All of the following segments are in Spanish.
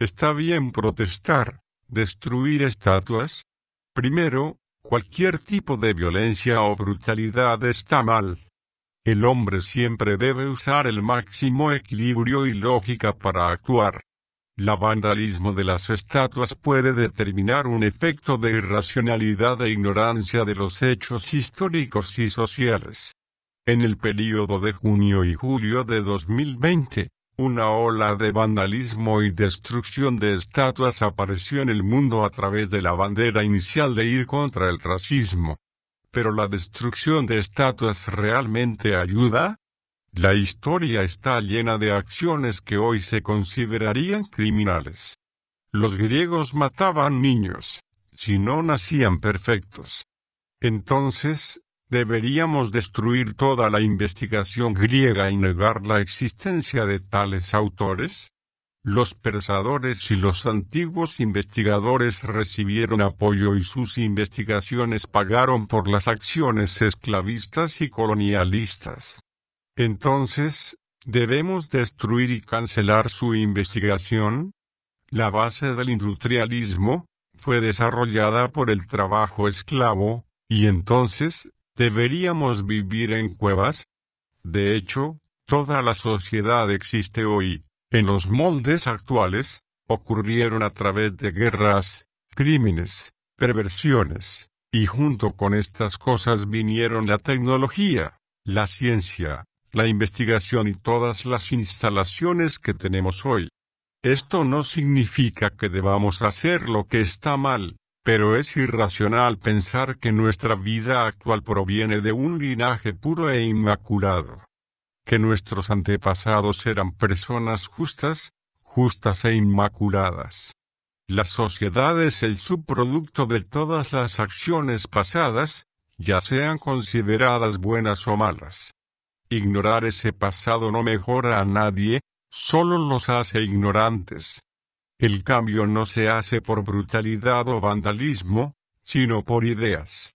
Está bien protestar, destruir estatuas. Primero, cualquier tipo de violencia o brutalidad está mal. El hombre siempre debe usar el máximo equilibrio y lógica para actuar. La vandalismo de las estatuas puede determinar un efecto de irracionalidad e ignorancia de los hechos históricos y sociales. En el período de junio y julio de 2020, una ola de vandalismo y destrucción de estatuas apareció en el mundo a través de la bandera inicial de ir contra el racismo. Pero la destrucción de estatuas realmente ayuda? La historia está llena de acciones que hoy se considerarían criminales. Los griegos mataban niños, si no nacían perfectos. Entonces, Deberíamos destruir toda la investigación griega y negar la existencia de tales autores. Los pensadores y los antiguos investigadores recibieron apoyo y sus investigaciones pagaron por las acciones esclavistas y colonialistas. Entonces, ¿debemos destruir y cancelar su investigación? La base del industrialismo fue desarrollada por el trabajo esclavo, y entonces, ¿Deberíamos vivir en cuevas? De hecho, toda la sociedad existe hoy, en los moldes actuales, ocurrieron a través de guerras, crímenes, perversiones, y junto con estas cosas vinieron la tecnología, la ciencia, la investigación y todas las instalaciones que tenemos hoy. Esto no significa que debamos hacer lo que está mal, pero es irracional pensar que nuestra vida actual proviene de un linaje puro e inmaculado. Que nuestros antepasados eran personas justas, justas e inmaculadas. La sociedad es el subproducto de todas las acciones pasadas, ya sean consideradas buenas o malas. Ignorar ese pasado no mejora a nadie, solo los hace ignorantes. El cambio no se hace por brutalidad o vandalismo, sino por ideas.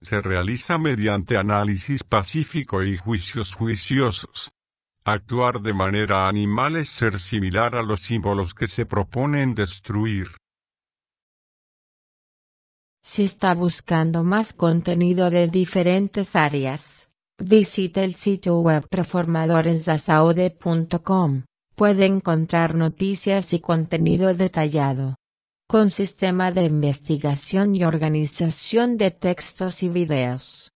Se realiza mediante análisis pacífico y juicios juiciosos. Actuar de manera animal es ser similar a los símbolos que se proponen destruir. Si está buscando más contenido de diferentes áreas, visite el sitio web reformadoresdasaude.com puede encontrar noticias y contenido detallado. Con sistema de investigación y organización de textos y videos.